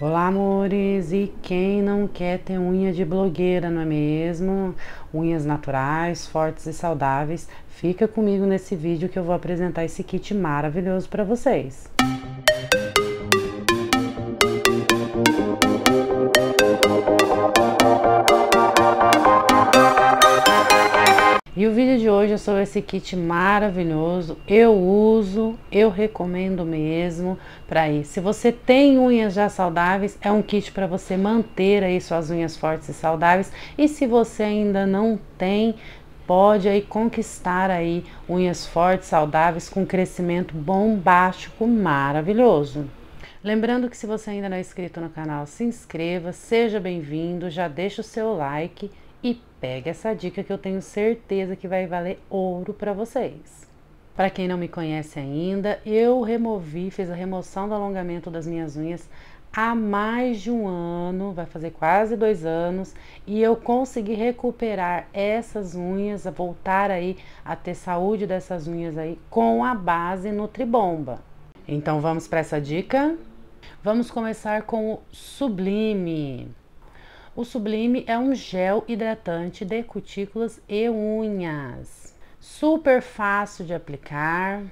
Olá, amores! E quem não quer ter unha de blogueira, não é mesmo? Unhas naturais, fortes e saudáveis, fica comigo nesse vídeo que eu vou apresentar esse kit maravilhoso para vocês. Música Sou esse kit maravilhoso. Eu uso, eu recomendo mesmo para ir. Se você tem unhas já saudáveis, é um kit para você manter aí suas unhas fortes e saudáveis. E se você ainda não tem, pode aí conquistar aí unhas fortes, saudáveis, com crescimento bombástico, maravilhoso. Lembrando que se você ainda não é inscrito no canal, se inscreva, seja bem-vindo, já deixa o seu like e pega essa dica que eu tenho certeza que vai valer ouro para vocês. Para quem não me conhece ainda, eu removi, fiz a remoção do alongamento das minhas unhas há mais de um ano, vai fazer quase dois anos, e eu consegui recuperar essas unhas, voltar aí a ter saúde dessas unhas aí com a base Nutribomba. Então vamos para essa dica? Vamos começar com o Sublime. O Sublime é um gel hidratante de cutículas e unhas. Super fácil de aplicar.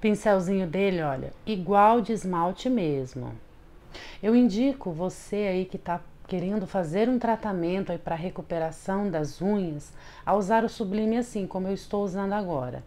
Pincelzinho dele, olha, igual de esmalte mesmo. Eu indico você aí que está querendo fazer um tratamento aí para recuperação das unhas a usar o Sublime assim, como eu estou usando agora.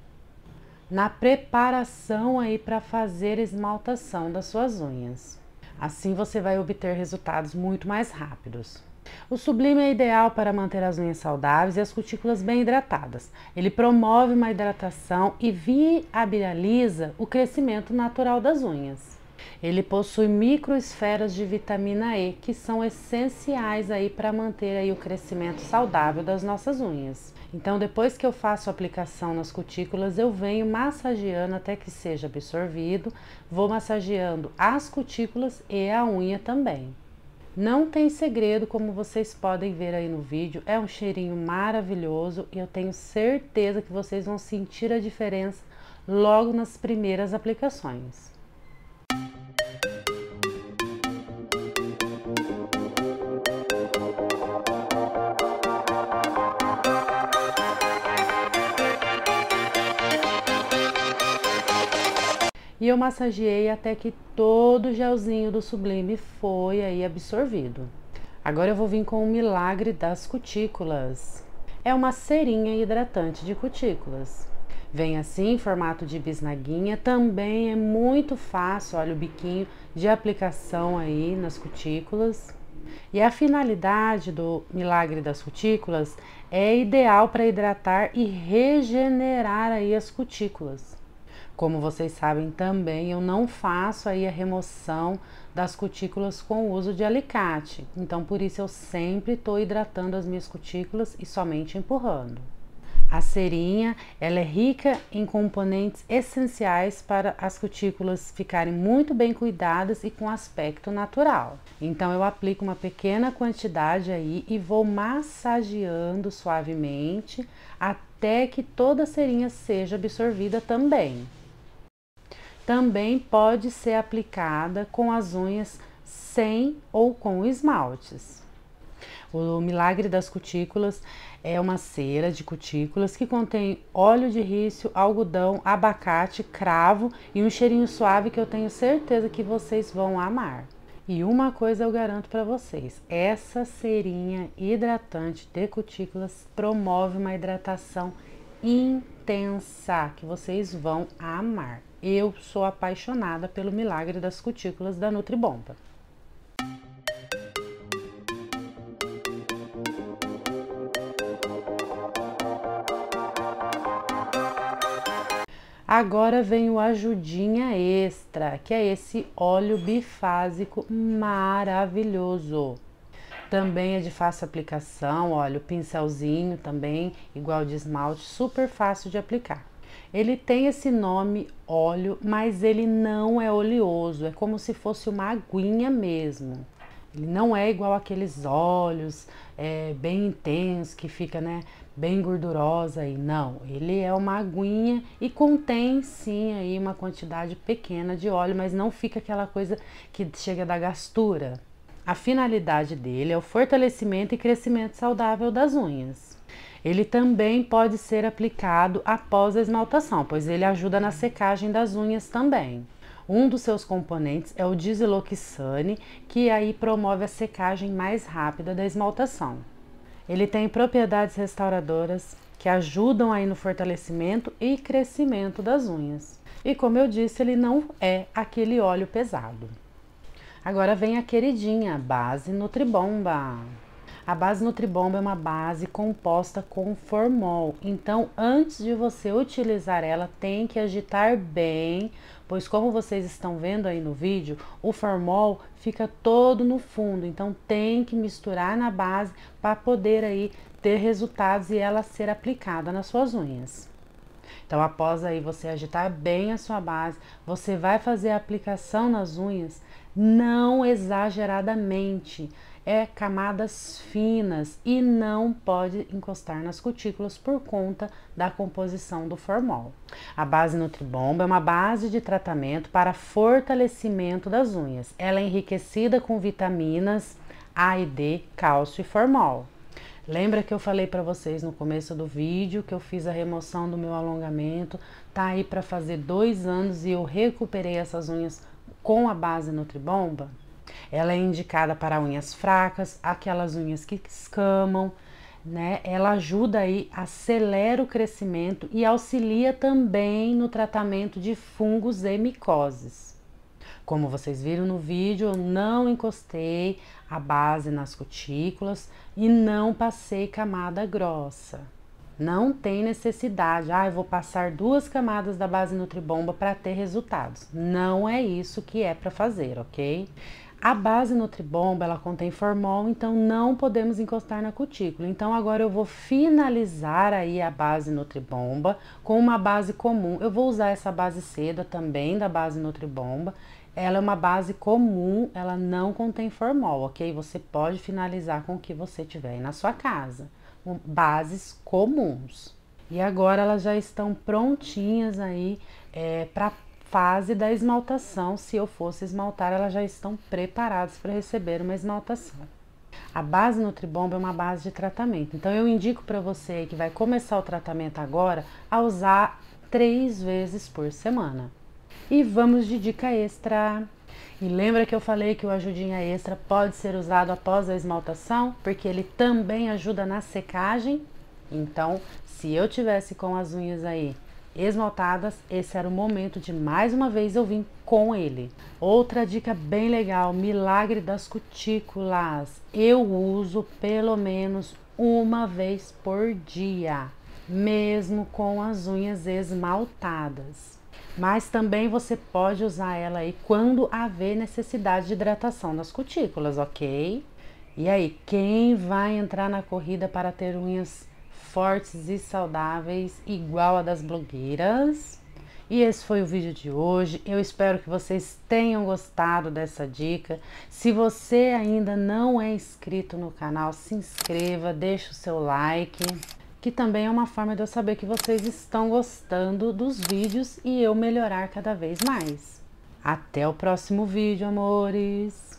Na preparação aí para fazer esmaltação das suas unhas. Assim você vai obter resultados muito mais rápidos. O sublime é ideal para manter as unhas saudáveis e as cutículas bem hidratadas. Ele promove uma hidratação e viabiliza o crescimento natural das unhas. Ele possui microesferas de vitamina E que são essenciais aí para manter aí o crescimento saudável das nossas unhas. Então, depois que eu faço a aplicação nas cutículas, eu venho massageando até que seja absorvido, vou massageando as cutículas e a unha também. Não tem segredo, como vocês podem ver aí no vídeo. É um cheirinho maravilhoso e eu tenho certeza que vocês vão sentir a diferença logo nas primeiras aplicações. E eu massageei até que todo o gelzinho do sublime foi aí absorvido. Agora eu vou vir com o milagre das cutículas. É uma cerinha hidratante de cutículas. Vem assim em formato de bisnaguinha, também é muito fácil, olha o biquinho de aplicação aí nas cutículas. E a finalidade do milagre das cutículas é ideal para hidratar e regenerar aí as cutículas. Como vocês sabem também, eu não faço aí a remoção das cutículas com o uso de alicate. Então, por isso eu sempre estou hidratando as minhas cutículas e somente empurrando. A serinha, ela é rica em componentes essenciais para as cutículas ficarem muito bem cuidadas e com aspecto natural. Então eu aplico uma pequena quantidade aí e vou massageando suavemente até que toda a serinha seja absorvida também também pode ser aplicada com as unhas sem ou com esmaltes. O milagre das cutículas é uma cera de cutículas que contém óleo de rício, algodão, abacate, cravo e um cheirinho suave que eu tenho certeza que vocês vão amar. E uma coisa eu garanto para vocês: essa cerinha hidratante de cutículas promove uma hidratação intensa que vocês vão amar. Eu sou apaixonada pelo milagre das cutículas da Nutribomba. Agora vem o ajudinha extra, que é esse óleo bifásico maravilhoso. Também é de fácil aplicação, olha, o pincelzinho também, igual de esmalte, super fácil de aplicar. Ele tem esse nome óleo, mas ele não é oleoso, é como se fosse uma aguinha mesmo. Ele não é igual aqueles óleos é, bem intensos que fica, né, bem gordurosa aí. Não, ele é uma aguinha e contém sim aí uma quantidade pequena de óleo, mas não fica aquela coisa que chega da gastura. A finalidade dele é o fortalecimento e crescimento saudável das unhas. Ele também pode ser aplicado após a esmaltação, pois ele ajuda na secagem das unhas também. Um dos seus componentes é o disiloxane, que aí promove a secagem mais rápida da esmaltação. Ele tem propriedades restauradoras que ajudam aí no fortalecimento e crescimento das unhas. E como eu disse, ele não é aquele óleo pesado. Agora vem a queridinha, base Nutribomba. A base Nutribomba é uma base composta com formol, então antes de você utilizar ela, tem que agitar bem, pois como vocês estão vendo aí no vídeo, o formol fica todo no fundo, então tem que misturar na base para poder aí ter resultados e ela ser aplicada nas suas unhas. Então, após aí você agitar bem a sua base, você vai fazer a aplicação nas unhas não exageradamente é camadas finas e não pode encostar nas cutículas por conta da composição do formol. A base Nutribomba é uma base de tratamento para fortalecimento das unhas. Ela é enriquecida com vitaminas A e D, cálcio e formol. Lembra que eu falei para vocês no começo do vídeo que eu fiz a remoção do meu alongamento? Tá aí para fazer dois anos e eu recuperei essas unhas com a base Nutribomba? Ela é indicada para unhas fracas, aquelas unhas que escamam, né? Ela ajuda aí, acelera o crescimento e auxilia também no tratamento de fungos e micoses. Como vocês viram no vídeo, eu não encostei a base nas cutículas e não passei camada grossa. Não tem necessidade, ah, eu vou passar duas camadas da base Nutribomba para ter resultados. Não é isso que é para fazer, ok? A base Nutribomba, ela contém formol, então não podemos encostar na cutícula. Então agora eu vou finalizar aí a base Nutribomba com uma base comum. Eu vou usar essa base seda também da base Nutribomba. Ela é uma base comum, ela não contém formol, ok? Você pode finalizar com o que você tiver aí na sua casa. Bases comuns. E agora elas já estão prontinhas aí é, para fase da esmaltação. Se eu fosse esmaltar, elas já estão preparadas para receber uma esmaltação. A base Nutribomba é uma base de tratamento. Então eu indico para você que vai começar o tratamento agora a usar três vezes por semana. E vamos de dica extra. E lembra que eu falei que o ajudinha extra pode ser usado após a esmaltação, porque ele também ajuda na secagem. Então, se eu tivesse com as unhas aí esmaltadas, esse era o momento de mais uma vez eu vim com ele. Outra dica bem legal, milagre das cutículas. Eu uso pelo menos uma vez por dia, mesmo com as unhas esmaltadas. Mas também você pode usar ela aí quando haver necessidade de hidratação das cutículas, ok? E aí, quem vai entrar na corrida para ter unhas fortes e saudáveis, igual a das blogueiras. E esse foi o vídeo de hoje. Eu espero que vocês tenham gostado dessa dica. Se você ainda não é inscrito no canal, se inscreva, deixe o seu like, que também é uma forma de eu saber que vocês estão gostando dos vídeos e eu melhorar cada vez mais. Até o próximo vídeo, amores!